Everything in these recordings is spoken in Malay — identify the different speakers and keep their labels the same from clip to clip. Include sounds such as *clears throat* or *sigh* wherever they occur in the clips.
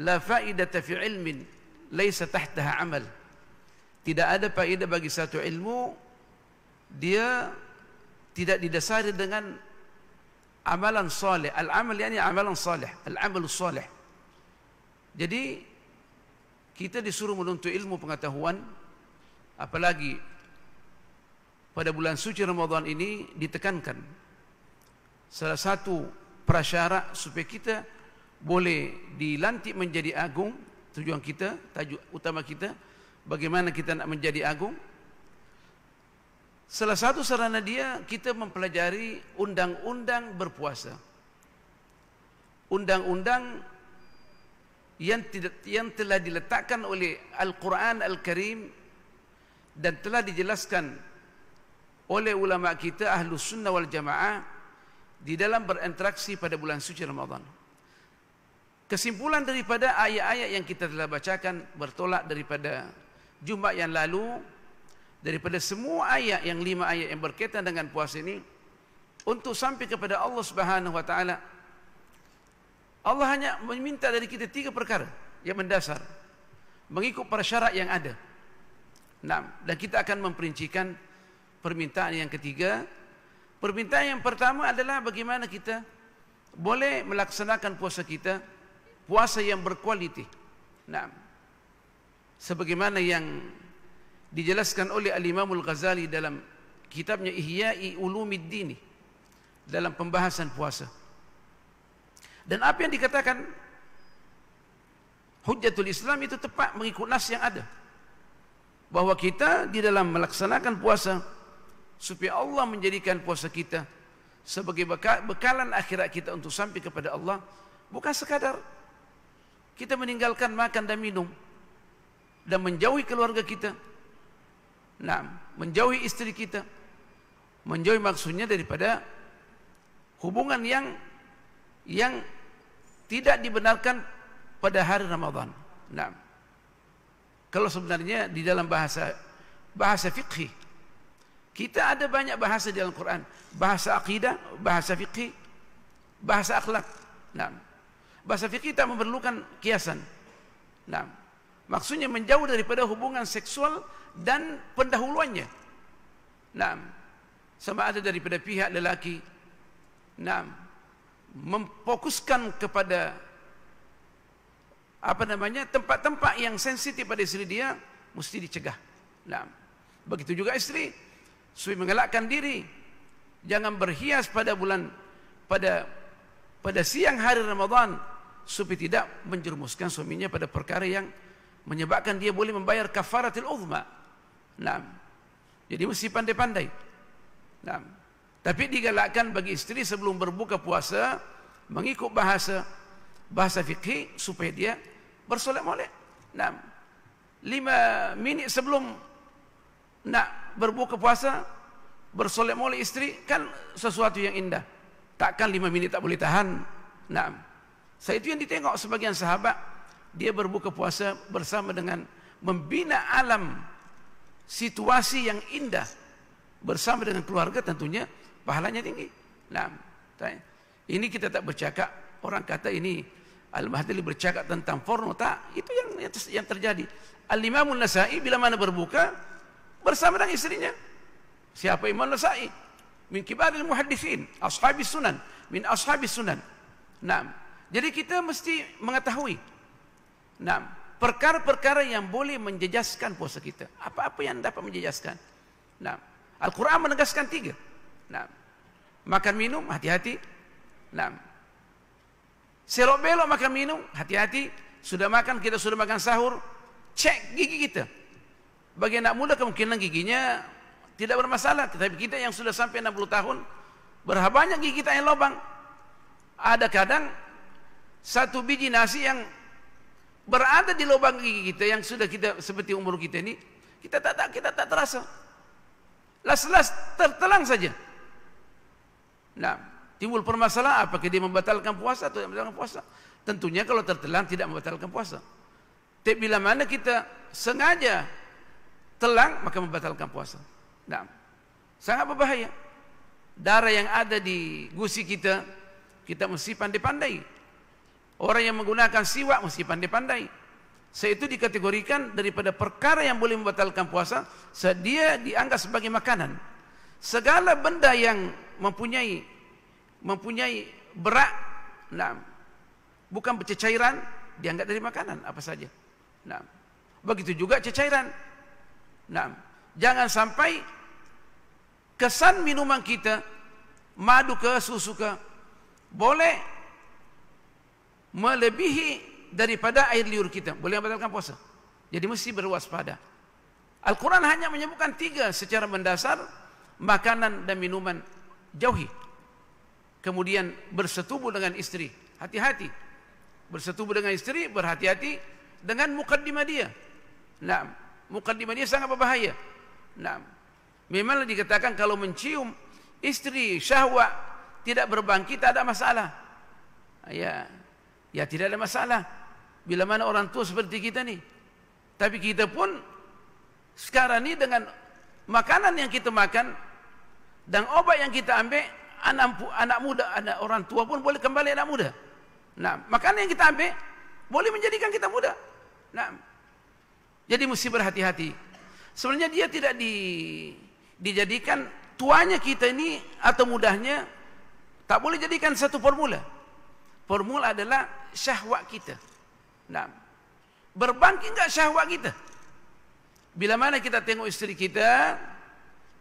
Speaker 1: la faidata fi ilmin laisa tahtaha amal tidak ada faedah bagi satu ilmu dia tidak didasari dengan amalan saleh. al amal yani amalan saleh, al amal soleh jadi kita disuruh menuntut ilmu pengetahuan apalagi pada bulan suci Ramadan ini ditekankan salah satu prasyarat supaya kita boleh dilantik menjadi agung tujuan kita tajuk utama kita bagaimana kita nak menjadi agung salah satu sarana dia kita mempelajari undang-undang berpuasa undang-undang yang tidak yang telah diletakkan oleh Al-Quran Al-Karim dan telah dijelaskan oleh ulama kita ahlu sunnah wal jamaah di dalam berinteraksi pada bulan suci Ramadan. Kesimpulan daripada ayat-ayat yang kita telah bacakan bertolak daripada jumat yang lalu daripada semua ayat yang lima ayat yang berkaitan dengan puasa ini untuk sampai kepada Allah Subhanahu wa taala Allah hanya meminta dari kita tiga perkara yang mendasar mengikut persyarat yang ada. Nah, dan kita akan memperincikan permintaan yang ketiga. Permintaan yang pertama adalah bagaimana kita boleh melaksanakan puasa kita puasa yang berkualiti. Nah, sebagaimana yang dijelaskan oleh Al-Imam Al-Ghazali dalam kitabnya Ihya Ulumiddin dalam pembahasan puasa. Dan apa yang dikatakan Hujjatul Islam itu tepat mengikut nas yang ada. Bahawa kita di dalam melaksanakan puasa supaya Allah menjadikan puasa kita sebagai bekalan akhirat kita untuk sampai kepada Allah bukan sekadar kita meninggalkan makan dan minum dan menjauhi keluarga kita nah, menjauhi istri kita menjauhi maksudnya daripada hubungan yang yang tidak dibenarkan pada hari Ramadhan. nah, kalau sebenarnya di dalam bahasa bahasa fikhi kita ada banyak bahasa di dalam Quran bahasa akidah, bahasa fikhi bahasa akhlak nah, bahasa fikih tak memerlukan kiasan. Nah, maksudnya menjauh daripada hubungan seksual dan pendahuluannya. Nah, sama ada daripada pihak lelaki. Nah, memfokuskan kepada apa namanya tempat-tempat yang sensitif pada istri dia mesti dicegah. Nah, begitu juga istri suami mengelakkan diri jangan berhias pada bulan pada pada siang hari Ramadan supaya tidak menjerumuskan suaminya pada perkara yang menyebabkan dia boleh membayar kafaratil uzma. Naam. Jadi mesti pandai-pandai. Naam. Tapi digalakkan bagi istri sebelum berbuka puasa mengikut bahasa bahasa fikih supaya dia bersolat molek. Naam. Lima minit sebelum nak berbuka puasa bersolat molek istri kan sesuatu yang indah. Takkan lima minit tak boleh tahan. Naam. Saya itu yang ditengok sebagian sahabat dia berbuka puasa bersama dengan membina alam situasi yang indah bersama dengan keluarga tentunya pahalanya tinggi. Nah, ini kita tak bercakap orang kata ini Al Mahdi bercakap tentang forno tak itu yang yang terjadi. Al Imam Nasai bila mana berbuka bersama dengan istrinya siapa Imam Nasai? Min kibar al ashabi sunan min ashabi sunan. Nah, jadi kita mesti mengetahui nah, perkara-perkara yang boleh menjejaskan puasa kita. Apa-apa yang dapat menjejaskan. Nah, Al-Quran menegaskan tiga. Nah, makan minum, hati-hati. Nah, Selok belok makan minum, hati-hati. Sudah makan, kita sudah makan sahur. Cek gigi kita. Bagi anak muda kemungkinan giginya tidak bermasalah. Tetapi kita yang sudah sampai 60 tahun, berapa banyak gigi kita yang lubang? Ada kadang satu biji nasi yang berada di lubang gigi kita yang sudah kita seperti umur kita ini kita tak tak kita tak terasa las-las tertelang saja nah timbul permasalahan apa? Kita membatalkan puasa atau tidak membatalkan puasa tentunya kalau tertelang tidak membatalkan puasa tapi bila mana kita sengaja telang maka membatalkan puasa nah sangat berbahaya darah yang ada di gusi kita kita mesti pandai-pandai Orang yang menggunakan siwak mesti pandai-pandai. Seitu dikategorikan daripada perkara yang boleh membatalkan puasa, sedia dianggap sebagai makanan. Segala benda yang mempunyai mempunyai berak, nah, bukan cecairan, dianggap dari makanan apa saja. Nah, begitu juga cecairan. Nah, jangan sampai kesan minuman kita madu ke susu ke boleh melebihi daripada air liur kita boleh membatalkan puasa jadi mesti berwaspada Al-Quran hanya menyebutkan tiga secara mendasar makanan dan minuman jauhi kemudian bersetubuh dengan istri hati-hati bersetubuh dengan istri berhati-hati dengan mukaddimah dia nah mukaddimah dia sangat berbahaya nah memang dikatakan kalau mencium istri syahwat tidak berbangkit tak ada masalah ya Ya tidak ada masalah Bila mana orang tua seperti kita ni Tapi kita pun Sekarang ni dengan Makanan yang kita makan Dan obat yang kita ambil Anak, anak muda, anak orang tua pun boleh kembali anak muda Nah, makanan yang kita ambil Boleh menjadikan kita muda Nah, jadi mesti berhati-hati Sebenarnya dia tidak di, dijadikan Tuanya kita ini atau mudahnya Tak boleh jadikan satu formula Formula adalah syahwat kita. Nah, berbangkit enggak syahwat kita? Bila mana kita tengok istri kita,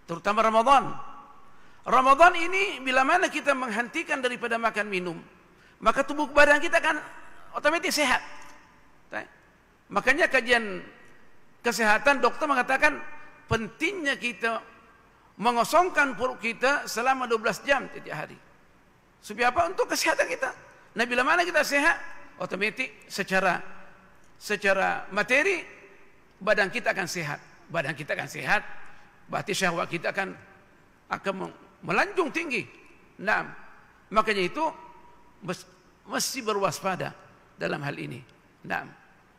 Speaker 1: terutama Ramadan. Ramadan ini bila mana kita menghentikan daripada makan minum, maka tubuh badan kita akan otomatis sehat. Makanya kajian kesehatan doktor mengatakan pentingnya kita mengosongkan perut kita selama 12 jam setiap hari. Supaya apa? Untuk kesehatan kita. Nah bila mana kita sehat Otomatik secara Secara materi Badan kita akan sehat Badan kita akan sehat Berarti syahwat kita akan Akan melanjung tinggi Nah Makanya itu Mesti berwaspada Dalam hal ini Nah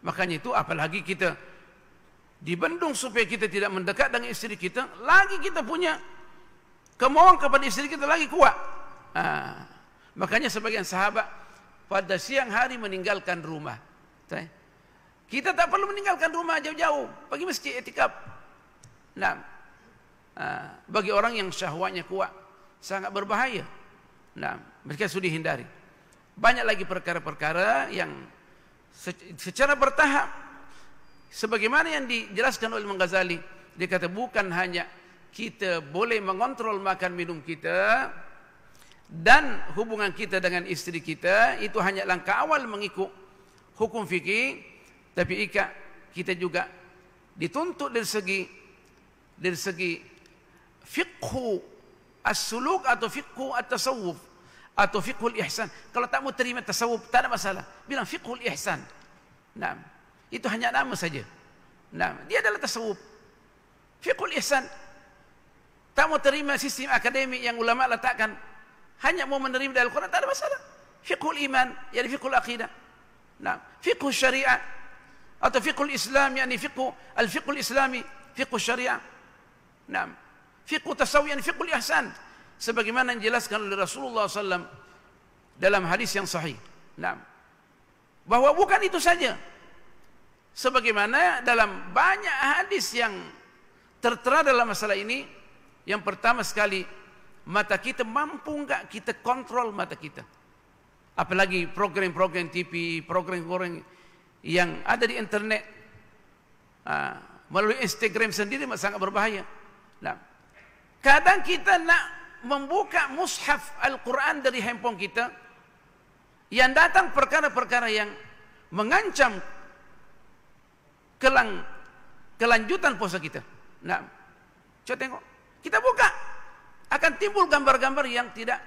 Speaker 1: Makanya itu apalagi kita Dibendung supaya kita tidak mendekat dengan istri kita Lagi kita punya Kemohon kepada istri kita lagi kuat ah. Makanya sebagian sahabat pada siang hari meninggalkan rumah. Eh? Kita tak perlu meninggalkan rumah jauh-jauh. Pergi masjid etikap. Nah, bagi orang yang syahwanya kuat, sangat berbahaya. Nah, mereka sudah hindari. Banyak lagi perkara-perkara yang secara bertahap, sebagaimana yang dijelaskan oleh Imam dia kata bukan hanya kita boleh mengontrol makan minum kita, dan hubungan kita dengan istri kita itu hanya langkah awal mengikut hukum fikih tapi ikat kita juga dituntut dari segi dari segi fiqhu as-suluk atau fiqhu at-tasawuf atau fiqhul ihsan kalau tak mau terima tasawuf tak ada masalah bilang fiqhul ihsan nah itu hanya nama saja nah dia adalah tasawuf fiqhul ihsan tak mau terima sistem akademik yang ulama letakkan hanya mau menerima dari Al-Quran tak ada masalah fiqhul iman yakni fiqhul aqidah nah fiqhul syariah atau fiqhul islam yakni fiqhul al-fiqhul islami fiqhul syariah nah fiqhul tasawuf yakni fiqhul ihsan sebagaimana yang dijelaskan oleh Rasulullah SAW dalam hadis yang sahih nah Bahawa bukan itu saja sebagaimana dalam banyak hadis yang tertera dalam masalah ini yang pertama sekali mata kita mampu enggak kita kontrol mata kita apalagi program-program TV program-program yang ada di internet ah, melalui Instagram sendiri sangat berbahaya nah, kadang kita nak membuka mushaf Al-Quran dari handphone kita yang datang perkara-perkara yang mengancam kelang, kelanjutan puasa kita nah, coba tengok kita buka akan timbul gambar-gambar yang tidak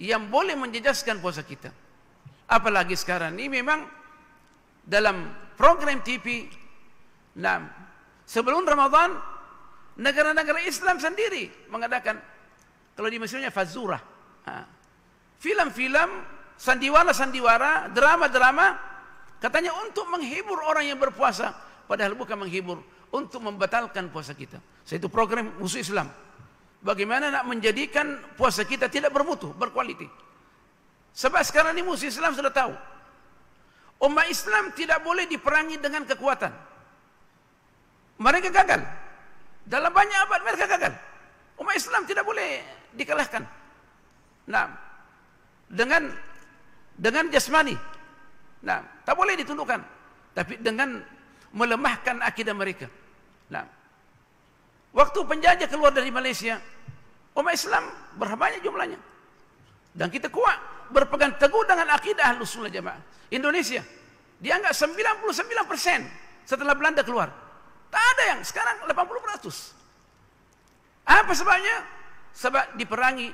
Speaker 1: yang boleh menjejaskan puasa kita. Apalagi sekarang ini memang dalam program TV nah, sebelum Ramadan negara-negara Islam sendiri mengadakan kalau di Mesirnya Fazura. Ha. Film-film sandiwara-sandiwara, drama-drama katanya untuk menghibur orang yang berpuasa padahal bukan menghibur untuk membatalkan puasa kita. Saya itu program musuh Islam bagaimana nak menjadikan puasa kita tidak bermutu, berkualiti. Sebab sekarang ini musuh Islam sudah tahu. Umat Islam tidak boleh diperangi dengan kekuatan. Mereka gagal. Dalam banyak abad mereka gagal. Umat Islam tidak boleh dikalahkan. Nah, dengan dengan jasmani. Nah, tak boleh ditundukkan. Tapi dengan melemahkan akidah mereka. Waktu penjajah keluar dari Malaysia, umat Islam berapa banyak jumlahnya? Dan kita kuat berpegang teguh dengan akidah Ahlus Sunnah Jamaah. Indonesia dianggap 99% setelah Belanda keluar. Tak ada yang sekarang 80%. Apa sebabnya? Sebab diperangi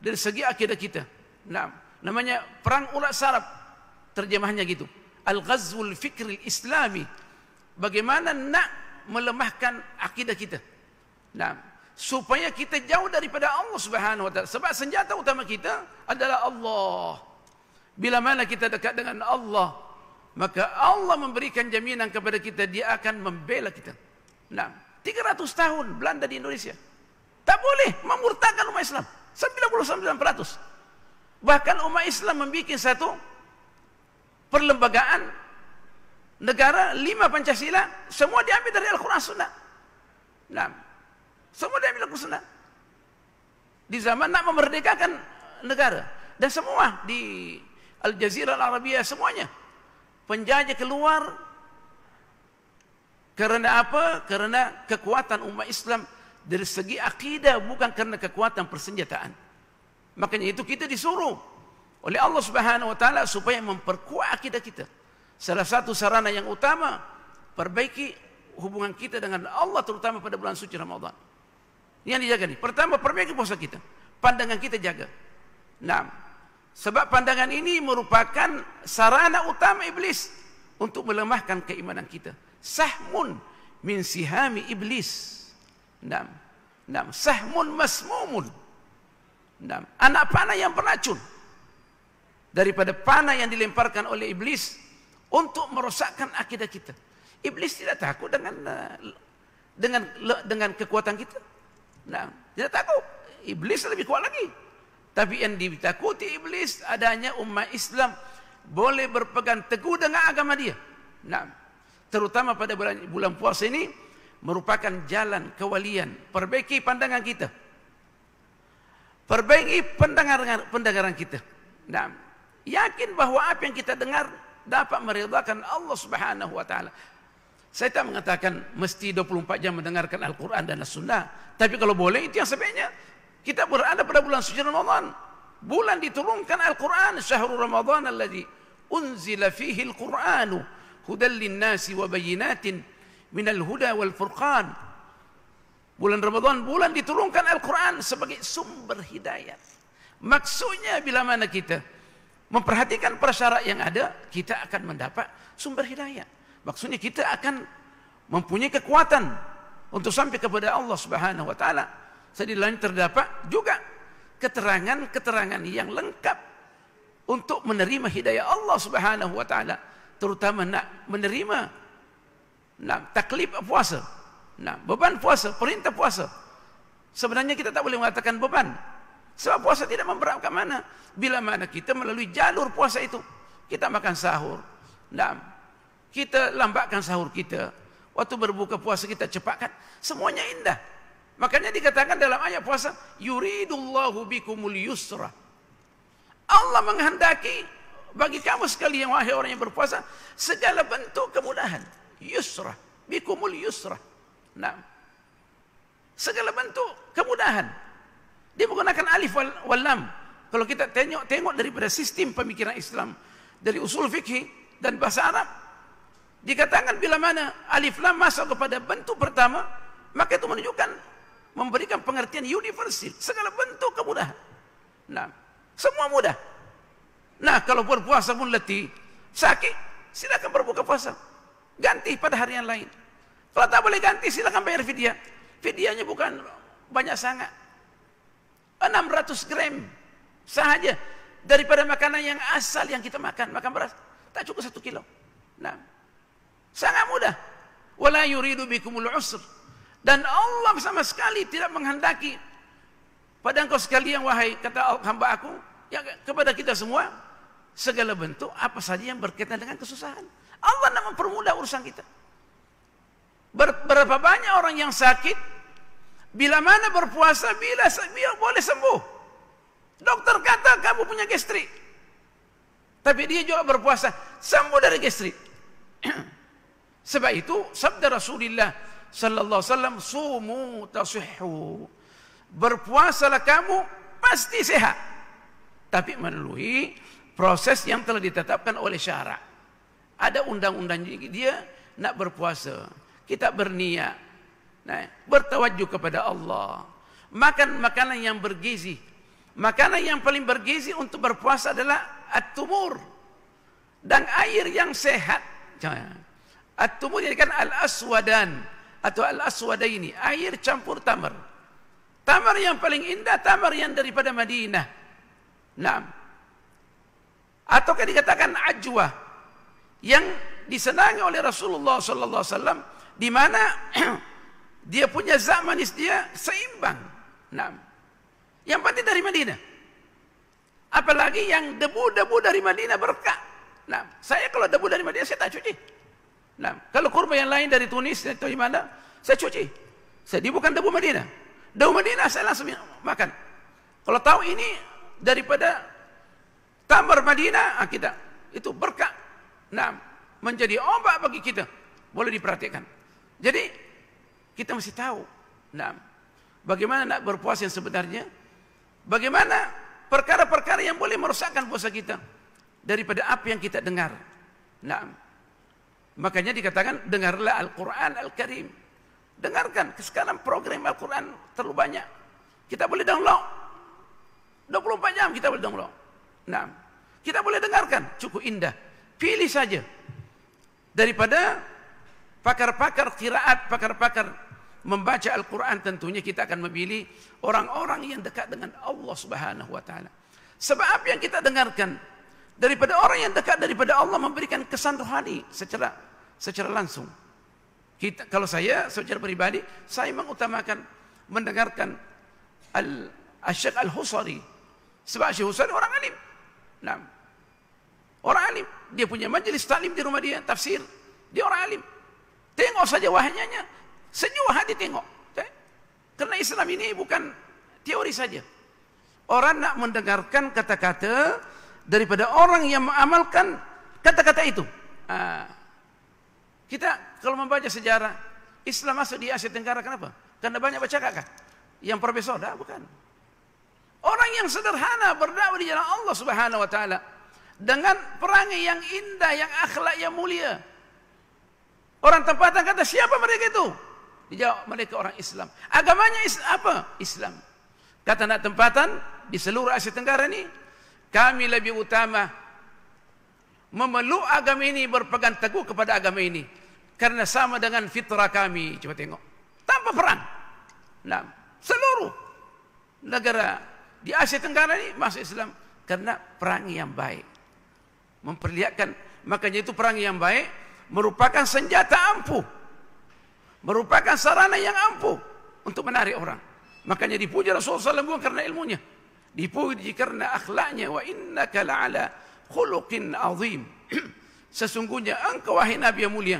Speaker 1: dari segi akidah kita. Nah, namanya perang ulat sarap terjemahnya gitu. Al-ghazwul fikri islami. Bagaimana nak melemahkan akidah kita. Nah, supaya kita jauh daripada Allah Subhanahu wa taala. Sebab senjata utama kita adalah Allah. Bila mana kita dekat dengan Allah, maka Allah memberikan jaminan kepada kita dia akan membela kita. Nah, 300 tahun Belanda di Indonesia. Tak boleh memurtakan umat Islam. 99%. Bahkan umat Islam membuat satu perlembagaan negara lima Pancasila semua diambil dari Al-Quran Sunnah. Nah, semua diambil Al-Quran Sunnah. Di zaman nak memerdekakan negara dan semua di Al-Jazirah Al-Arabiyah semuanya penjajah keluar kerana apa? Kerana kekuatan umat Islam dari segi akidah bukan kerana kekuatan persenjataan. Makanya itu kita disuruh oleh Allah Subhanahu wa taala supaya memperkuat akidah kita. Salah satu sarana yang utama perbaiki hubungan kita dengan Allah terutama pada bulan suci Ramadhan. Ini yang dijaga ni. Pertama perbaiki puasa kita. Pandangan kita jaga. Naam. Sebab pandangan ini merupakan sarana utama iblis untuk melemahkan keimanan kita. Sahmun min sihami iblis. Naam. Naam. Sahmun masmumun. Naam. Anak panah yang beracun daripada panah yang dilemparkan oleh iblis untuk merosakkan akidah kita. Iblis tidak takut dengan eh, dengan dengan kekuatan kita. Nah, tidak takut. Iblis lebih kuat lagi. Tapi yang ditakuti iblis adanya umat Islam boleh berpegang teguh dengan agama dia. Nah, terutama pada bulan, bulan puasa ini merupakan jalan kewalian perbaiki pandangan kita. Perbaiki pendengaran pendengaran kita. Nah, yakin bahawa apa yang kita dengar dapat meridakan Allah Subhanahu wa taala. Saya tak mengatakan mesti 24 jam mendengarkan Al-Quran dan As-Sunnah. Tapi kalau boleh itu yang sebaiknya. Kita berada pada bulan suci Ramadan. Bulan diturunkan Al-Quran. Syahrul Ramadan alladhi unzila fihi Al-Quranu hudal linnasi wa bayinatin al huda wal furqan. Bulan Ramadan, bulan diturunkan Al-Quran sebagai sumber hidayah. Maksudnya bila mana kita memperhatikan persyarat yang ada, kita akan mendapat sumber hidayah. Maksudnya kita akan mempunyai kekuatan untuk sampai kepada Allah Subhanahu wa taala. Sedih lain terdapat juga keterangan-keterangan yang lengkap untuk menerima hidayah Allah Subhanahu wa taala, terutama nak menerima nah, taklif puasa. Nah, beban puasa, perintah puasa. Sebenarnya kita tak boleh mengatakan beban, sebab puasa tidak memberatkan mana. Bila mana kita melalui jalur puasa itu. Kita makan sahur. Nah, kita lambatkan sahur kita. Waktu berbuka puasa kita cepatkan. Semuanya indah. Makanya dikatakan dalam ayat puasa. Yuridullahu bikumul yusra. Allah menghendaki bagi kamu sekali yang wahai orang yang berpuasa. Segala bentuk kemudahan. Yusra. Bikumul yusra. Nah, segala bentuk kemudahan dia menggunakan alif wal, wal lam. Kalau kita tengok tengok daripada sistem pemikiran Islam dari usul fikih dan bahasa Arab dikatakan bila mana alif lam masuk kepada bentuk pertama maka itu menunjukkan memberikan pengertian universal segala bentuk kemudahan. Nah, semua mudah. Nah, kalau berpuasa pun letih, sakit, silakan berbuka puasa. Ganti pada hari yang lain. Kalau tak boleh ganti, silakan bayar fidyah. Fidyanya bukan banyak sangat, 600 gram sahaja daripada makanan yang asal yang kita makan makan beras tak cukup satu kilo nah sangat mudah wala yuridu bikumul usr dan Allah sama sekali tidak menghendaki pada engkau sekalian wahai kata hamba aku ya, kepada kita semua segala bentuk apa saja yang berkaitan dengan kesusahan Allah nak mempermudah urusan kita berapa banyak orang yang sakit bila mana berpuasa, bila, bila boleh sembuh. Doktor kata kamu punya gastrik. Tapi dia juga berpuasa, sembuh dari gastrik. *clears throat* Sebab itu sabda Rasulullah sallallahu alaihi wasallam sumu tasihhu. Berpuasalah kamu pasti sehat. Tapi melalui proses yang telah ditetapkan oleh syarak. Ada undang-undang dia nak berpuasa. Kita berniat Nah, bertawajuh kepada Allah. Makan makanan yang bergizi. Makanan yang paling bergizi untuk berpuasa adalah at-tumur dan air yang sehat. At-tumur ini kan al-aswadan atau al-aswadaini, air campur tamar. Tamar yang paling indah, tamar yang daripada Madinah. Nah, atau kan dikatakan ajwa yang disenangi oleh Rasulullah sallallahu alaihi wasallam di mana *clears throat* dia punya zat manis dia seimbang. Nah. Yang penting dari Madinah. Apalagi yang debu-debu dari Madinah berkah. Nah, saya kalau debu dari Madinah saya tak cuci. Nah, kalau kurma yang lain dari Tunis atau mana, saya cuci. Saya dia bukan debu Madinah. Debu Madinah saya langsung makan. Kalau tahu ini daripada tamar Madinah, ah, kita itu berkah. Nah, menjadi obat bagi kita. Boleh diperhatikan. Jadi kita mesti tahu. Nah, bagaimana nak berpuasa yang sebenarnya? Bagaimana perkara-perkara yang boleh merosakkan puasa kita daripada apa yang kita dengar? Nah, makanya dikatakan dengarlah Al-Quran Al-Karim. Dengarkan sekarang program Al-Quran terlalu banyak. Kita boleh download. 24 jam kita boleh download. Nah, kita boleh dengarkan cukup indah. Pilih saja daripada pakar-pakar kiraat, pakar-pakar membaca Al-Quran tentunya kita akan memilih orang-orang yang dekat dengan Allah Subhanahu Wa Taala. Sebab apa yang kita dengarkan daripada orang yang dekat daripada Allah memberikan kesan rohani secara secara langsung. Kita, kalau saya secara pribadi saya mengutamakan mendengarkan al Asyik al Husari. Sebab Asyik Husari orang alim. Nah, orang alim. Dia punya majlis talim di rumah dia tafsir. Dia orang alim. Tengok saja wahyanya Senyum hati tengok. Kerana Islam ini bukan teori saja. Orang nak mendengarkan kata-kata daripada orang yang mengamalkan kata-kata itu. Ha. Kita kalau membaca sejarah, Islam masuk di Asia Tenggara kenapa? Karena banyak baca kakak. Yang profesor, dah bukan. Orang yang sederhana berdakwah di jalan Allah Subhanahu wa taala dengan perangai yang indah, yang akhlak yang mulia. Orang tempatan kata siapa mereka itu? Dijawab mereka orang Islam. Agamanya Islam apa? Islam. Kata nak tempatan di seluruh Asia Tenggara ni, kami lebih utama memeluk agama ini berpegang teguh kepada agama ini karena sama dengan fitrah kami. Cuba tengok. Tanpa perang. Nah, seluruh negara di Asia Tenggara ini masuk Islam karena perang yang baik. Memperlihatkan makanya itu perang yang baik merupakan senjata ampuh merupakan sarana yang ampuh untuk menarik orang. Makanya dipuji Rasulullah SAW bukan kerana ilmunya. Dipuji kerana akhlaknya. Wa innaka la'ala khuluqin azim. *clears throat* Sesungguhnya engkau wahai Nabi yang mulia.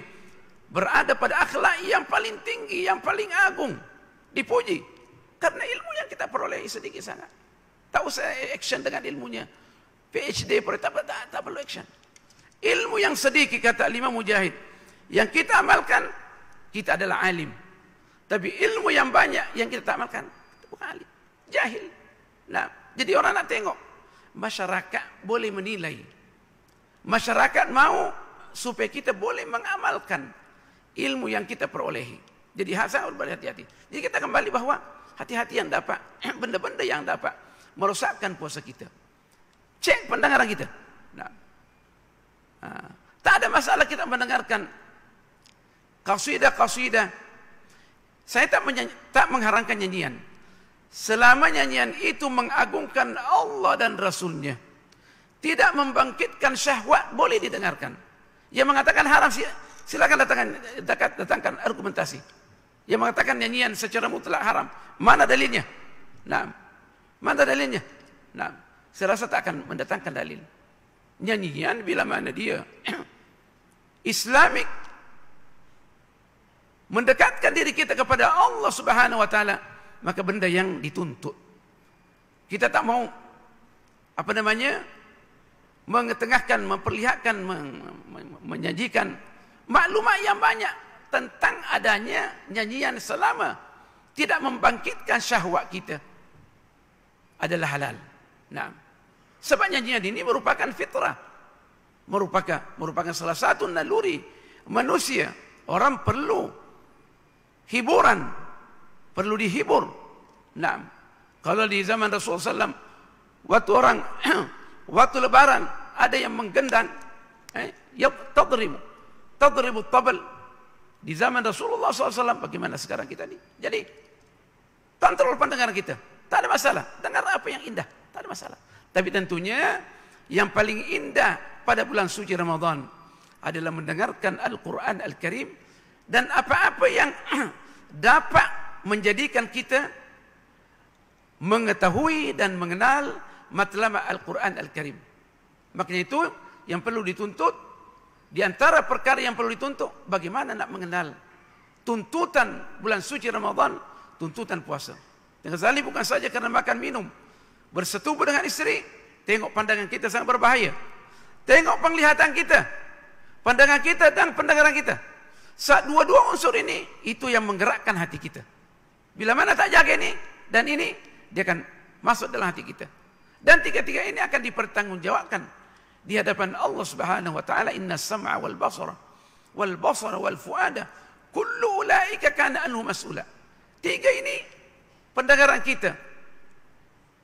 Speaker 1: Berada pada akhlak yang paling tinggi, yang paling agung. Dipuji. Kerana ilmu yang kita peroleh sedikit sangat. Tak usah action dengan ilmunya. PhD pun Tak, tak, tak perlu action. Ilmu yang sedikit kata lima mujahid. Yang kita amalkan kita adalah alim. Tapi ilmu yang banyak yang kita tak makan, kita bukan alim. Jahil. Nah, jadi orang nak tengok. Masyarakat boleh menilai. Masyarakat mau supaya kita boleh mengamalkan ilmu yang kita perolehi. Jadi hasil bari hati-hati. Jadi kita kembali bahawa hati-hati yang dapat, *clears throat* benda-benda yang dapat merosakkan puasa kita. Cek pendengaran kita. Nah. Ha. Tak ada masalah kita mendengarkan Qasidah, qasidah. Saya tak, menyanyi, tak mengharangkan nyanyian. Selama nyanyian itu mengagungkan Allah dan Rasulnya. Tidak membangkitkan syahwat, boleh didengarkan. Yang mengatakan haram, silakan datangkan, datangkan argumentasi. Yang mengatakan nyanyian secara mutlak haram. Mana dalilnya? Nah. Mana dalilnya? Nah. Saya rasa tak akan mendatangkan dalil. Nyanyian bila mana dia? *clears throat* Islamik mendekatkan diri kita kepada Allah Subhanahu wa taala maka benda yang dituntut kita tak mau apa namanya mengetengahkan memperlihatkan menyajikan maklumat yang banyak tentang adanya nyanyian selama tidak membangkitkan syahwat kita adalah halal. Nah, sebab nyanyian ini merupakan fitrah, merupakan merupakan salah satu naluri manusia. Orang perlu hiburan perlu dihibur. Nah, kalau di zaman Rasulullah SAW, waktu orang *clears throat* waktu lebaran ada yang menggendang, eh, ya tadrim, tadrim tabel. Di zaman Rasulullah SAW, bagaimana sekarang kita ni? Jadi, kontrol pendengaran kita. Tak ada masalah. Dengar apa yang indah. Tak ada masalah. Tapi tentunya, yang paling indah pada bulan suci Ramadan adalah mendengarkan Al-Quran Al-Karim dan apa-apa yang *clears throat* dapat menjadikan kita mengetahui dan mengenal matlamat Al-Quran Al-Karim. Maknanya itu yang perlu dituntut di antara perkara yang perlu dituntut bagaimana nak mengenal tuntutan bulan suci Ramadan, tuntutan puasa. Dengan zalim bukan saja kerana makan minum, bersetubuh dengan isteri, tengok pandangan kita sangat berbahaya. Tengok penglihatan kita, pandangan kita dan pendengaran kita. Saat dua-dua unsur ini itu yang menggerakkan hati kita. Bila mana tak jaga ini dan ini dia akan masuk dalam hati kita. Dan tiga-tiga ini akan dipertanggungjawabkan di hadapan Allah Subhanahu wa taala inna sam'a wal basara wal basara wal fuada kullu ulaika kana anhu mas'ula. Tiga ini pendengaran kita,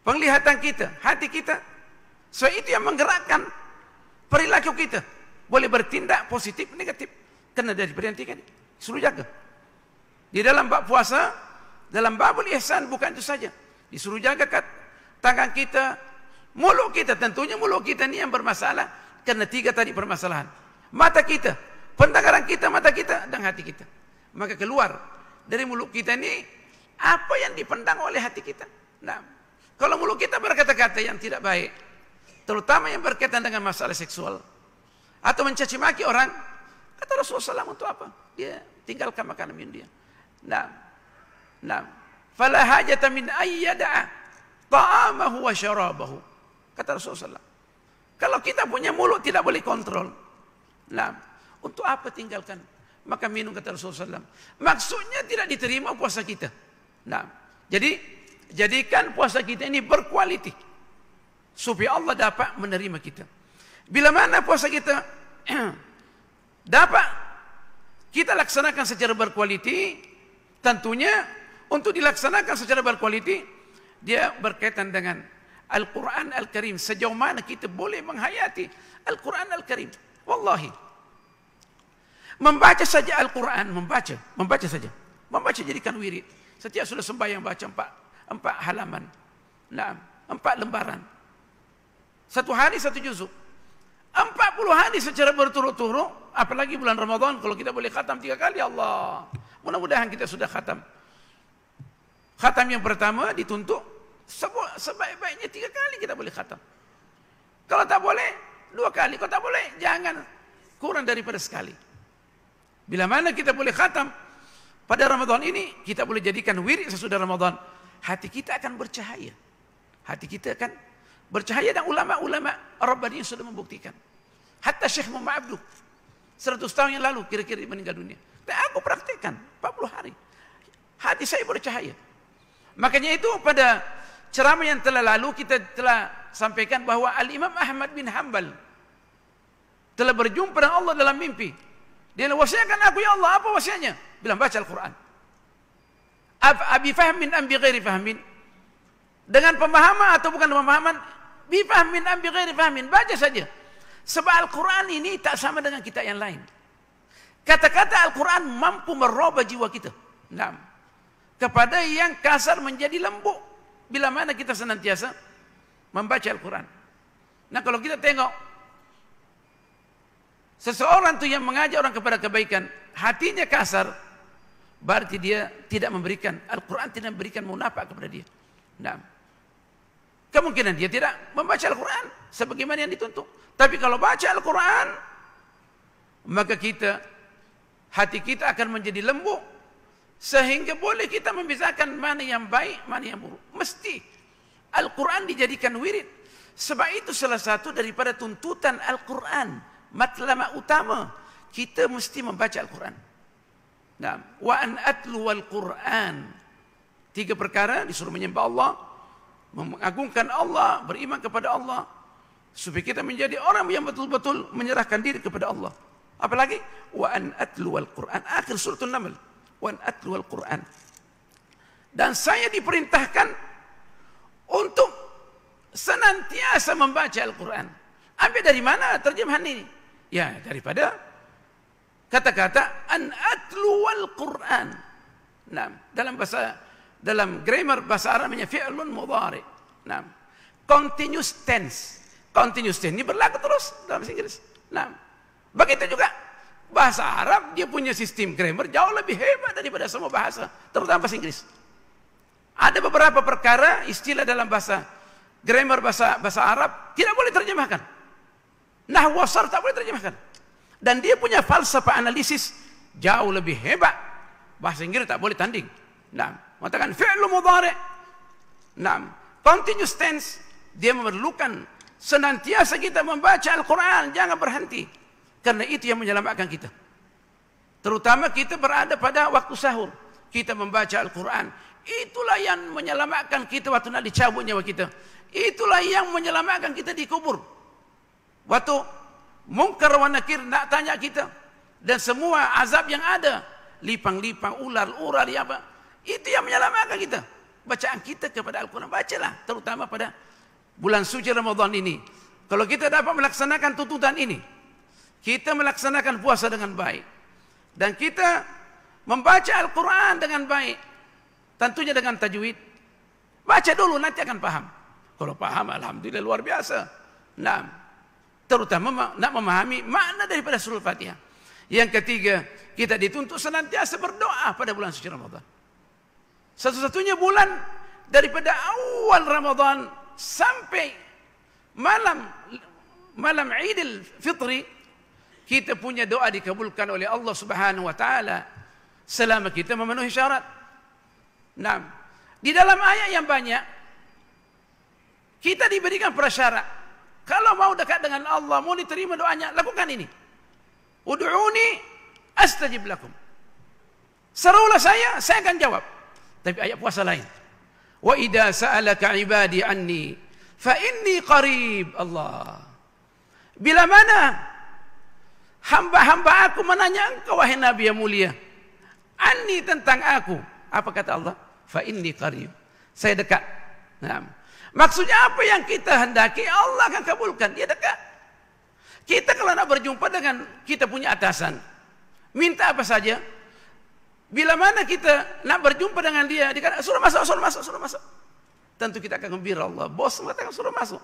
Speaker 1: penglihatan kita, hati kita. So itu yang menggerakkan perilaku kita. Boleh bertindak positif, negatif kena dia diperhentikan suruh jaga di dalam bab puasa dalam babul ihsan bukan itu saja disuruh jaga kat tangan kita mulut kita tentunya mulut kita ni yang bermasalah kerana tiga tadi permasalahan mata kita pendengaran kita mata kita dan hati kita maka keluar dari mulut kita ni apa yang dipendang oleh hati kita nah kalau mulut kita berkata-kata yang tidak baik terutama yang berkaitan dengan masalah seksual atau mencaci maki orang Kata Rasulullah SAW untuk apa? Dia tinggalkan makanan minum dia. Nah, nah. Fala hajata min ayyada'a ta'amahu wa syarabahu. Kata Rasulullah SAW. Kalau kita punya mulut tidak boleh kontrol. Nah, untuk apa tinggalkan makan minum kata Rasulullah SAW. Maksudnya tidak diterima puasa kita. Nah, jadi jadikan puasa kita ini berkualiti. Supaya Allah dapat menerima kita. Bila mana puasa kita *clears throat* dapat kita laksanakan secara berkualiti tentunya untuk dilaksanakan secara berkualiti dia berkaitan dengan Al-Quran Al-Karim sejauh mana kita boleh menghayati Al-Quran Al-Karim wallahi membaca saja Al-Quran membaca membaca saja membaca jadikan wirid setiap sudah sembahyang baca empat empat halaman enam empat lembaran satu hari satu juzuk 40 hari secara berturut-turut apalagi bulan Ramadan kalau kita boleh khatam 3 kali Allah mudah-mudahan kita sudah khatam khatam yang pertama dituntut sebaik-baiknya 3 kali kita boleh khatam kalau tak boleh 2 kali kalau tak boleh jangan kurang daripada sekali bila mana kita boleh khatam pada Ramadan ini kita boleh jadikan wirid sesudah Ramadan hati kita akan bercahaya hati kita akan bercahaya dan ulama-ulama Rabbani sudah membuktikan. Hatta Syekh Muhammad Abdu seratus tahun yang lalu kira-kira meninggal dunia. Dan aku praktekan 40 hari. Hati saya bercahaya. Makanya itu pada ceramah yang telah lalu kita telah sampaikan bahawa Al-Imam Ahmad bin Hanbal telah berjumpa dengan Allah dalam mimpi. Dia lah, wasiatkan aku ya Allah, apa wasiatnya? Bilang baca Al-Quran. Abi fahmin am bi ghairi fahmin. Dengan pemahaman atau bukan pemahaman, bi fahmin am bi ghairi fahmin, baca saja. Sebab Al-Quran ini tak sama dengan kitab yang lain. Kata-kata Al-Quran mampu merubah jiwa kita. Enam. Kepada yang kasar menjadi lembut. Bila mana kita senantiasa membaca Al-Quran. Nah kalau kita tengok. Seseorang tu yang mengajak orang kepada kebaikan. Hatinya kasar. Berarti dia tidak memberikan. Al-Quran tidak memberikan munafak kepada dia. Enam kemungkinan dia tidak membaca Al-Quran sebagaimana yang dituntut. Tapi kalau baca Al-Quran, maka kita, hati kita akan menjadi lembut, sehingga boleh kita membezakan mana yang baik, mana yang buruk. Mesti Al-Quran dijadikan wirid. Sebab itu salah satu daripada tuntutan Al-Quran, matlamat utama, kita mesti membaca Al-Quran. Nah, wa an atlu al-Quran. Tiga perkara disuruh menyembah Allah, mengagungkan Allah, beriman kepada Allah, supaya kita menjadi orang yang betul-betul menyerahkan diri kepada Allah. Apalagi wa an atlu al Quran, akhir surat Naml, wa an atlu al Quran. Dan saya diperintahkan untuk senantiasa membaca Al Quran. Ambil dari mana terjemahan ini? Ya daripada kata-kata an atlu al Quran. Nah, dalam bahasa dalam grammar bahasa Arab Arabnya fi'lun mudhari. Nah, continuous tense. Continuous tense ini berlaku terus dalam bahasa Inggris. Nah, begitu juga bahasa Arab dia punya sistem grammar jauh lebih hebat daripada semua bahasa, terutama bahasa Inggris. Ada beberapa perkara istilah dalam bahasa grammar bahasa bahasa Arab tidak boleh terjemahkan. Nah, wasar tak boleh terjemahkan. Dan dia punya falsafah analisis jauh lebih hebat. Bahasa Inggris tak boleh tanding. Nah, Mengatakan fi'lu mudhari'. Naam. Continuous tense. Dia memerlukan senantiasa kita membaca Al-Quran. Jangan berhenti. Karena itu yang menyelamatkan kita. Terutama kita berada pada waktu sahur. Kita membaca Al-Quran. Itulah yang menyelamatkan kita waktu nak dicabut nyawa kita. Itulah yang menyelamatkan kita di kubur Waktu mungkar wa nakir nak tanya kita. Dan semua azab yang ada. Lipang-lipang, ular-ular, apa? Ya, itu yang menyelamatkan kita. Bacaan kita kepada Al-Quran. Bacalah terutama pada bulan suci Ramadan ini. Kalau kita dapat melaksanakan tuntutan ini. Kita melaksanakan puasa dengan baik. Dan kita membaca Al-Quran dengan baik. Tentunya dengan tajwid. Baca dulu nanti akan paham. Kalau paham Alhamdulillah luar biasa. Nah, terutama nak memahami makna daripada surah Fatihah. Yang ketiga, kita dituntut senantiasa berdoa pada bulan suci Ramadan. Satu-satunya bulan daripada awal Ramadhan sampai malam malam Idul Fitri kita punya doa dikabulkan oleh Allah Subhanahu wa taala selama kita memenuhi syarat. Naam. Di dalam ayat yang banyak kita diberikan prasyarat. Kalau mau dekat dengan Allah, mau diterima doanya, lakukan ini. Ud'uni astajib lakum. Serulah saya, saya akan jawab. Tapi ayat puasa lain. Wa idza sa'alaka 'ibadi anni fa inni qarib Allah. Bila mana hamba-hamba aku menanya engkau wahai Nabi yang mulia anni tentang aku, apa kata Allah? Fa inni qarib. Saya dekat. Nah. Maksudnya apa yang kita hendaki Allah akan kabulkan. Dia dekat. Kita kalau nak berjumpa dengan kita punya atasan, minta apa saja, bila mana kita nak berjumpa dengan dia, dia kata, suruh masuk, suruh masuk, suruh masuk. Tentu kita akan gembira Allah. Bos mengatakan suruh masuk.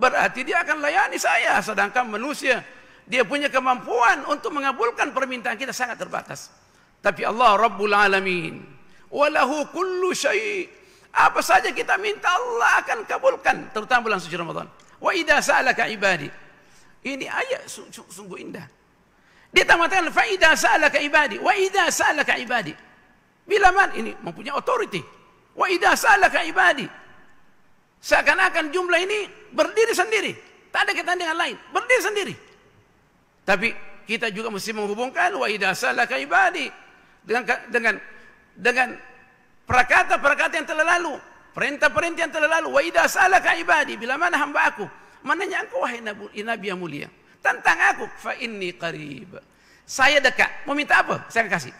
Speaker 1: Berarti dia akan layani saya. Sedangkan manusia, dia punya kemampuan untuk mengabulkan permintaan kita sangat terbatas. Tapi Allah Rabbul Alamin. Walahu kullu syai. Apa saja kita minta Allah akan kabulkan. Terutama bulan suci Ramadan. Wa idha sa'alaka ibadi. Ini ayat sungguh indah. Dia tak mengatakan fa idza sa'alaka ibadi wa idza sa'alaka ibadi. Bila man ini mempunyai authority. Wa idza sa'alaka ibadi. Seakan-akan jumlah ini berdiri sendiri, tak ada kaitan dengan lain, berdiri sendiri. Tapi kita juga mesti menghubungkan wa idza sa'alaka ibadi dengan dengan dengan perkata-perkata yang telah lalu, perintah-perintah yang telah lalu, wa idza sa'alaka ibadi bila mana hamba aku menanya engkau wahai nabi, nabi yang mulia tentang aku fa inni qarib saya dekat mau minta apa saya akan kasih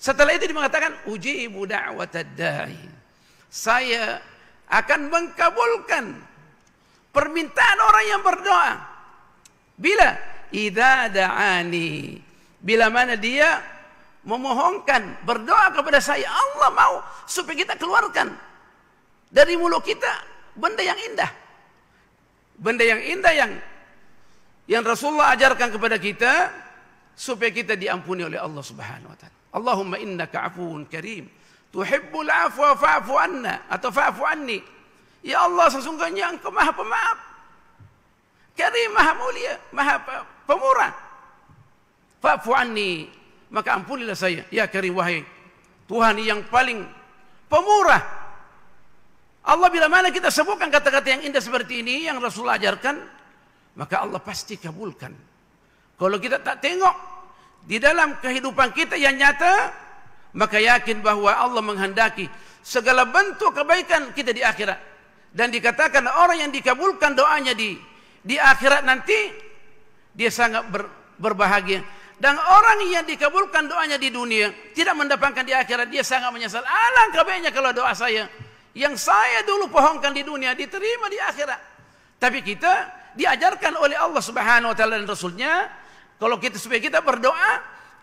Speaker 1: setelah itu dia mengatakan ujibu da'watad da'i saya akan mengkabulkan permintaan orang yang berdoa bila idza da'ani bila mana dia memohonkan berdoa kepada saya Allah mau supaya kita keluarkan dari mulut kita benda yang indah benda yang indah yang yang Rasulullah ajarkan kepada kita supaya kita diampuni oleh Allah Subhanahu wa taala. Allahumma innaka afuwun karim, tuhibbul afwa fa'fu anna atau fa'fu anni. Ya Allah sesungguhnya Engkau Maha Pemaaf. Karim Maha Mulia, Maha Pemurah. Fa'fu anni, maka ampunilah saya. Ya Karim wahai Tuhan yang paling pemurah. Allah bila mana kita sebutkan kata-kata yang indah seperti ini yang Rasul ajarkan maka Allah pasti kabulkan. Kalau kita tak tengok di dalam kehidupan kita yang nyata, maka yakin bahawa Allah menghendaki segala bentuk kebaikan kita di akhirat. Dan dikatakan orang yang dikabulkan doanya di di akhirat nanti dia sangat ber, berbahagia. Dan orang yang dikabulkan doanya di dunia tidak mendapatkan di akhirat dia sangat menyesal. Alangkah baiknya kalau doa saya yang saya dulu pohonkan di dunia diterima di akhirat. Tapi kita diajarkan oleh Allah Subhanahu wa taala dan rasulnya kalau kita supaya kita berdoa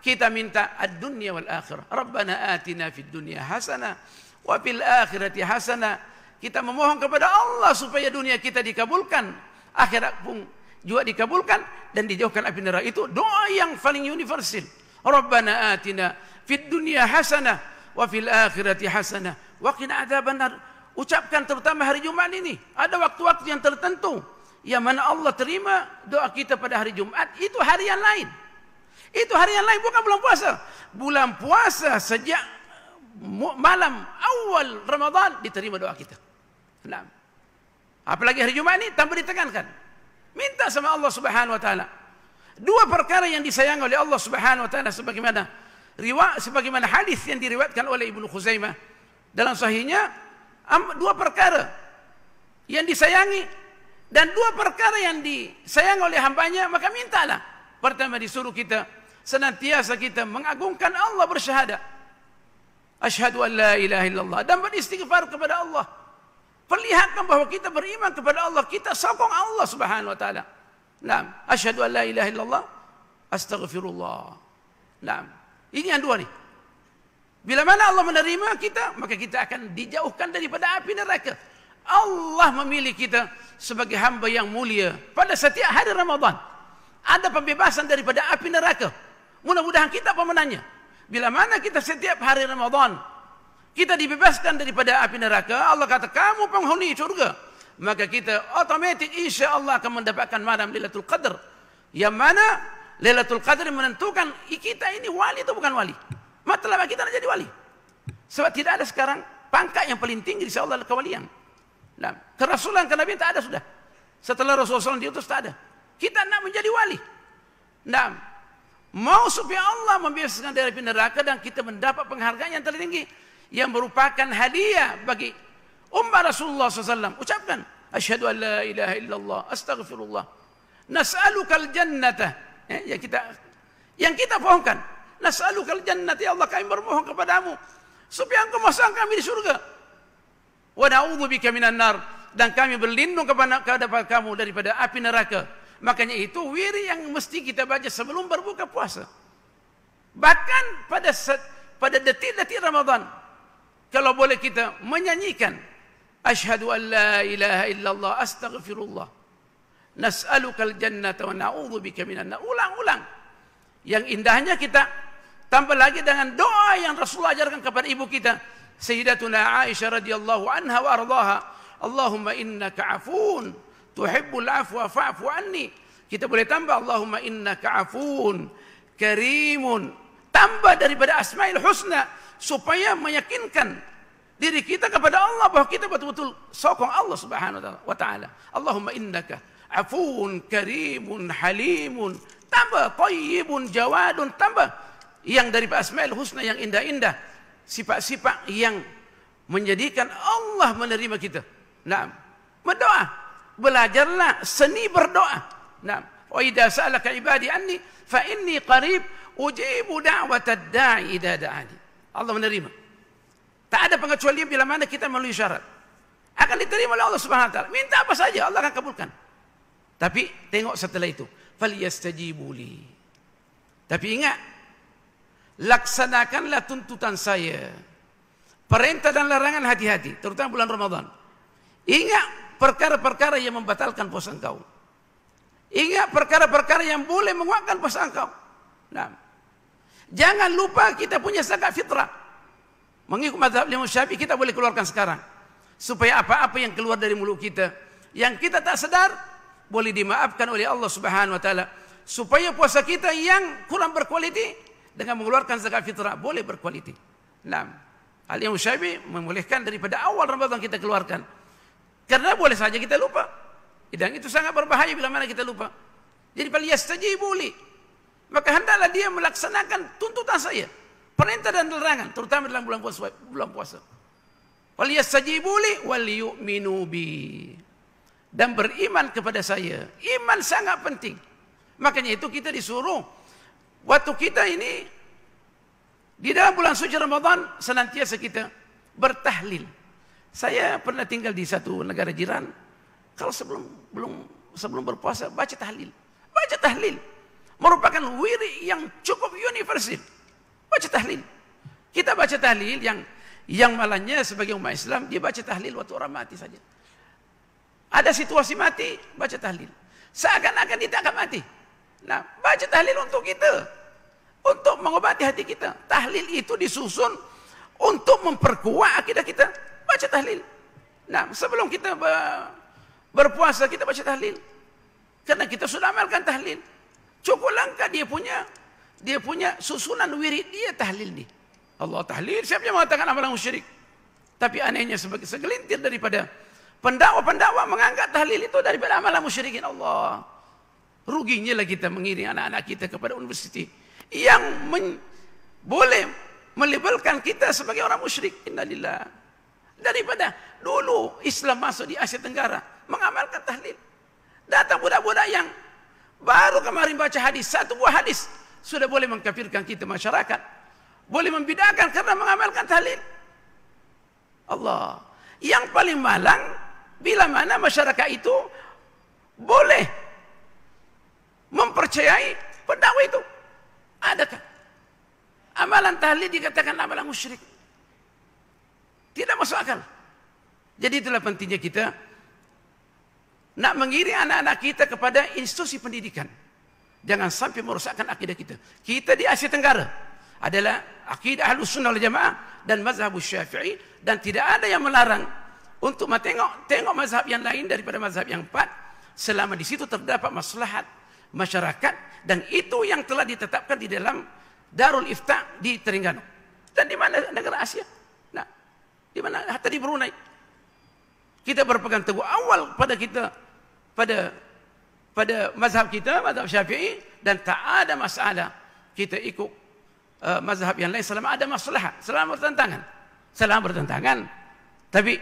Speaker 1: kita minta ad-dunya wal akhirah rabbana atina fid dunya hasanah wa fil akhirati hasanah kita memohon kepada Allah supaya dunia kita dikabulkan akhirat pun juga dikabulkan dan dijauhkan api neraka itu doa yang paling universal rabbana atina fid dunya hasanah wa fil akhirati hasanah wa qina adzabannar ucapkan terutama hari Jumat ini ada waktu-waktu yang tertentu Ya mana Allah terima doa kita pada hari Jumat itu hari yang lain. Itu hari yang lain bukan bulan puasa. Bulan puasa sejak malam awal Ramadan diterima doa kita. Naam. Apalagi hari Jumat ini tanpa ditekankan. Minta sama Allah Subhanahu wa taala. Dua perkara yang disayang oleh Allah Subhanahu wa taala sebagaimana riwa sebagaimana hadis yang diriwayatkan oleh Ibnu Khuzaimah dalam sahihnya dua perkara yang disayangi dan dua perkara yang disayang oleh hambanya, maka mintalah. Pertama disuruh kita, senantiasa kita mengagungkan Allah bersyahada, Ashadu an la ilaha illallah. Dan beristighfar kepada Allah. Perlihatkan bahawa kita beriman kepada Allah. Kita sokong Allah subhanahu wa ta'ala. Naam. Ashadu an la ilaha illallah. Astaghfirullah. Naam. Ini yang dua ni. Bila mana Allah menerima kita, maka kita akan dijauhkan daripada api neraka. Allah memilih kita sebagai hamba yang mulia pada setiap hari Ramadan. Ada pembebasan daripada api neraka. Mudah-mudahan kita pemenangnya. Bila mana kita setiap hari Ramadan kita dibebaskan daripada api neraka, Allah kata kamu penghuni surga. Maka kita otomatis insya Allah akan mendapatkan malam Lailatul Qadar. Yang mana Lailatul Qadar menentukan kita ini wali atau bukan wali. Matlamat kita nak jadi wali. Sebab tidak ada sekarang pangkat yang paling tinggi insya Allah kewalian. Nah, kerasulan kenabian tak ada sudah. Setelah Rasulullah SAW diutus tak ada. Kita nak menjadi wali. Nah, mau supaya Allah membiasakan dari api neraka dan kita mendapat penghargaan yang tertinggi yang merupakan hadiah bagi umat Rasulullah SAW. Ucapkan, Ashhadu an la ilaha illallah, astaghfirullah. Nas'aluka al-jannata. Ya, eh, yang kita yang kita pohonkan. Nas'aluka al-jannata, ya Allah kami bermohon kepadamu supaya engkau masukkan kami di surga wa na'udzubika minan nar dan kami berlindung kepada, kepada kamu daripada api neraka. Makanya itu wiri yang mesti kita baca sebelum berbuka puasa. Bahkan pada set, pada detik-detik Ramadan kalau boleh kita menyanyikan asyhadu an la ilaha illallah astaghfirullah nas'alukal jannata wa na'udzubika minan nar. Ulang-ulang. Yang indahnya kita tambah lagi dengan doa yang Rasulullah ajarkan kepada ibu kita, Sayyidatuna Aisyah radhiyallahu anha wa ardhaha, Allahumma innaka afun, tuhibbul afwa fa'fu anni. Kita boleh tambah Allahumma innaka afun, karimun. Tambah daripada Asmaul Husna supaya meyakinkan diri kita kepada Allah bahawa kita betul-betul sokong Allah Subhanahu wa taala. Allahumma innaka afun karimun halimun tambah qayyibun jawadun tambah yang daripada asmaul husna yang indah-indah sifat-sifat yang menjadikan Allah menerima kita. Nah, berdoa, belajarlah seni berdoa. Nah, wa idza sa'alaka ibadi anni fa inni qarib ujibu da'watad da'i idza da'ani. Allah menerima. Tak ada pengecualian bila mana kita melalui syarat. Akan diterima oleh Allah Subhanahu wa taala. Minta apa saja Allah akan kabulkan. Tapi tengok setelah itu, falyastajibuli. Tapi ingat, laksanakanlah tuntutan saya. Perintah dan larangan hati-hati, terutama bulan Ramadan. Ingat perkara-perkara yang membatalkan puasa engkau. Ingat perkara-perkara yang boleh menguatkan puasa engkau. Nah. Jangan lupa kita punya zakat fitrah. Mengikut mazhab Imam Syafi'i kita boleh keluarkan sekarang. Supaya apa-apa yang keluar dari mulut kita yang kita tak sedar boleh dimaafkan oleh Allah Subhanahu wa taala. Supaya puasa kita yang kurang berkualiti dengan mengeluarkan zakat fitrah boleh berkualiti. Enam. Hal yang usyabi membolehkan daripada awal Ramadan kita keluarkan. Karena boleh saja kita lupa. Dan itu sangat berbahaya bila mana kita lupa. Jadi pada yastaji boleh. Maka hendaklah dia melaksanakan tuntutan saya. Perintah dan larangan terutama dalam bulan puasa. Bulan puasa. Wal yastaji boleh wal yu'minu bi. Dan beriman kepada saya. Iman sangat penting. Makanya itu kita disuruh Waktu kita ini di dalam bulan suci Ramadan senantiasa kita bertahlil. Saya pernah tinggal di satu negara jiran. Kalau sebelum belum sebelum berpuasa baca tahlil. Baca tahlil merupakan wiri yang cukup universal. Baca tahlil. Kita baca tahlil yang yang malahnya sebagai umat Islam dia baca tahlil waktu orang mati saja. Ada situasi mati, baca tahlil. Seakan-akan dia tak akan mati. Nah, baca tahlil untuk kita. Untuk mengobati hati kita. Tahlil itu disusun untuk memperkuat akidah kita. Baca tahlil. Nah, sebelum kita berpuasa, kita baca tahlil. Kerana kita sudah amalkan tahlil. Cukup langkah dia punya dia punya susunan wirid dia tahlil ni. Allah tahlil, siapa yang mengatakan amalan musyrik? Tapi anehnya sebagai segelintir daripada pendakwa-pendakwa menganggap tahlil itu daripada amalan musyrikin Allah. Ruginya lah kita mengirim anak-anak kita kepada universiti yang men- boleh melabelkan kita sebagai orang musyrik. Innalillah. Daripada dulu Islam masuk di Asia Tenggara mengamalkan tahlil. Datang budak-budak yang baru kemarin baca hadis, satu buah hadis sudah boleh mengkafirkan kita masyarakat. Boleh membidakan kerana mengamalkan tahlil. Allah. Yang paling malang bila mana masyarakat itu boleh mempercayai pendakwa itu. Adakah? Amalan tahlil dikatakan lah amalan musyrik. Tidak masuk akal. Jadi itulah pentingnya kita nak mengiri anak-anak kita kepada institusi pendidikan. Jangan sampai merosakkan akidah kita. Kita di Asia Tenggara adalah akidah ahlu sunnah wal jamaah dan mazhab syafi'i dan tidak ada yang melarang untuk tengok tengok mazhab yang lain daripada mazhab yang empat selama di situ terdapat maslahat masyarakat dan itu yang telah ditetapkan di dalam Darul Ifta di Terengganu. Dan di mana negara Asia? Nah, di mana hatta di Brunei? Kita berpegang teguh awal pada kita pada pada mazhab kita, mazhab Syafi'i dan tak ada masalah kita ikut uh, mazhab yang lain selama ada masalah, selama bertentangan. Selama bertentangan. Tapi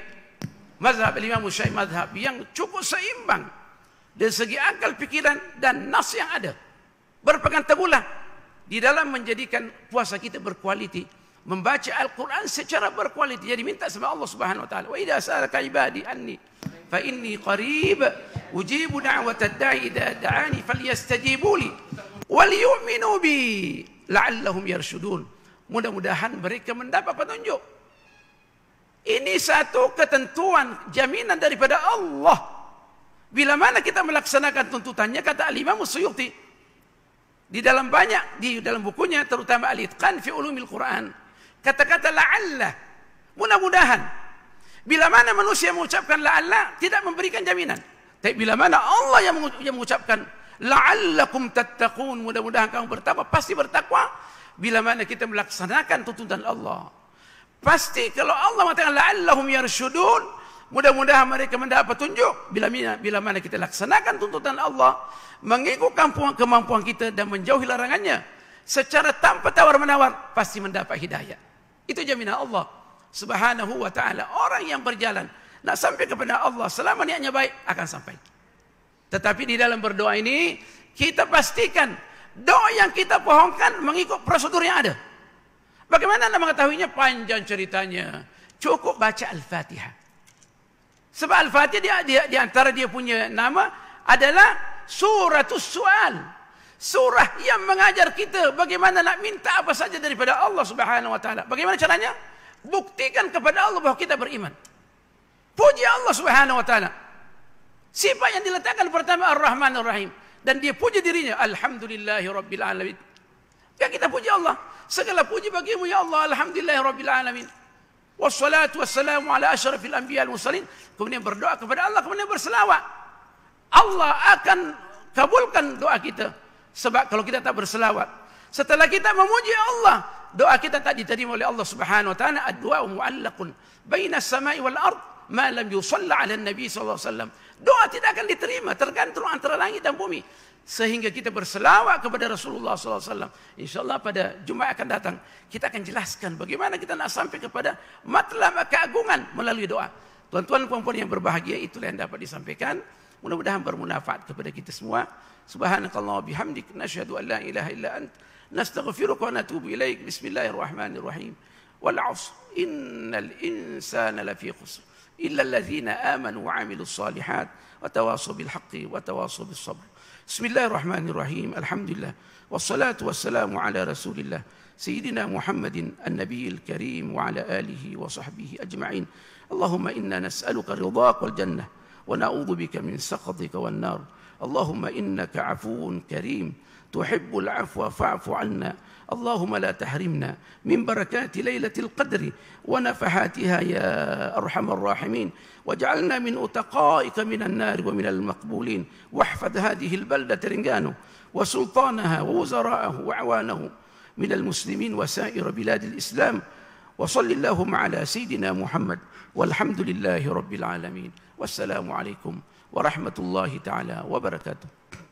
Speaker 1: mazhab Imam Syafi'i mazhab yang cukup seimbang dari segi akal pikiran dan nas yang ada. Berpegang teguhlah di dalam menjadikan puasa kita berkualiti, membaca Al-Quran secara berkualiti. Jadi minta sama Allah Subhanahu wa taala, "Wa idza sa'alaka ibadi anni fa inni qarib ujibu na'wata da'i idza da'ani falyastajibu li wal yu'minu bi la'allahum yarshudun." Mudah-mudahan mereka mendapat petunjuk. Ini satu ketentuan jaminan daripada Allah. Bila mana kita melaksanakan tuntutannya kata Al-Imam Suyuti di dalam banyak di dalam bukunya terutama Al-Itqan fi Ulumil Quran kata-kata la'alla mudah-mudahan bila mana manusia mengucapkan la'alla tidak memberikan jaminan tapi bila mana Allah yang mengucapkan la'allakum tattaqun mudah-mudahan kamu bertakwa pasti bertakwa bila mana kita melaksanakan tuntutan Allah pasti kalau Allah mengatakan la'allahum yarshudun Mudah-mudahan mereka mendapat petunjuk bila mana, bila mana kita laksanakan tuntutan Allah, mengikut kampung kemampuan kita dan menjauhi larangannya secara tanpa tawar menawar pasti mendapat hidayah. Itu jaminan Allah Subhanahu wa taala. Orang yang berjalan nak sampai kepada Allah selama niatnya baik akan sampai. Tetapi di dalam berdoa ini kita pastikan doa yang kita pohonkan mengikut prosedur yang ada. Bagaimana anda mengetahuinya panjang ceritanya? Cukup baca Al-Fatihah. Sebab Al-Fatihah dia, dia, di antara dia punya nama adalah surah tu sual. Surah yang mengajar kita bagaimana nak minta apa saja daripada Allah Subhanahu Wa Taala. Bagaimana caranya? Buktikan kepada Allah bahawa kita beriman. Puji Allah Subhanahu Wa Taala. siapa yang diletakkan pertama Ar-Rahman Ar-Rahim dan dia puji dirinya Alhamdulillahi Rabbil Alamin. Ya kita puji Allah. Segala puji bagimu ya Allah Alhamdulillahi Rabbil Alamin. Wassalatu wassalamu ala asyrafil anbiya wal mursalin. Kemudian berdoa kepada Allah, kemudian berselawat. Allah akan kabulkan doa kita sebab kalau kita tak berselawat. Setelah kita memuji Allah, doa kita tak diterima oleh Allah Subhanahu wa taala. Ad-du'a mu'allaqun baina as-sama'i wal ard ma lam yusalla 'ala an-nabi sallallahu alaihi wasallam. Doa tidak akan diterima tergantung antara langit dan bumi sehingga kita berselawat kepada Rasulullah SAW. InsyaAllah pada Jumaat akan datang, kita akan jelaskan bagaimana kita nak sampai kepada matlamat keagungan melalui doa. Tuan-tuan dan puan-puan yang berbahagia, itulah yang dapat disampaikan. Mudah-mudahan bermanfaat kepada kita semua. Subhanakallah bihamdik, nasyadu an ilaha illa ant, nastaghfiruk wa natubu ilaik, bismillahirrahmanirrahim. Wal'us, innal insana lafi khusr, illa alladhina amanu wa amilu salihat, wa tawasu bilhaqi, wa tawasu bilsabr. بسم الله الرحمن الرحيم الحمد لله والصلاة والسلام على رسول الله سيدنا محمد النبي الكريم وعلى آله وصحبه أجمعين اللهم إنا نسألك رضاك والجنة ونعوذ بك من سخطك والنار اللهم إنك عفو كريم تحب العفو فاعف عنا اللهم لا تحرمنا من بركات ليلة القدر ونفحاتها يا أرحم الراحمين واجعلنا من أتقائك من النار ومن المقبولين واحفظ هذه البلدة رنجانه وسلطانها ووزراءه وعوانه من المسلمين وسائر بلاد الإسلام وصل اللهم على سيدنا محمد والحمد لله رب العالمين والسلام عليكم ورحمة الله تعالى وبركاته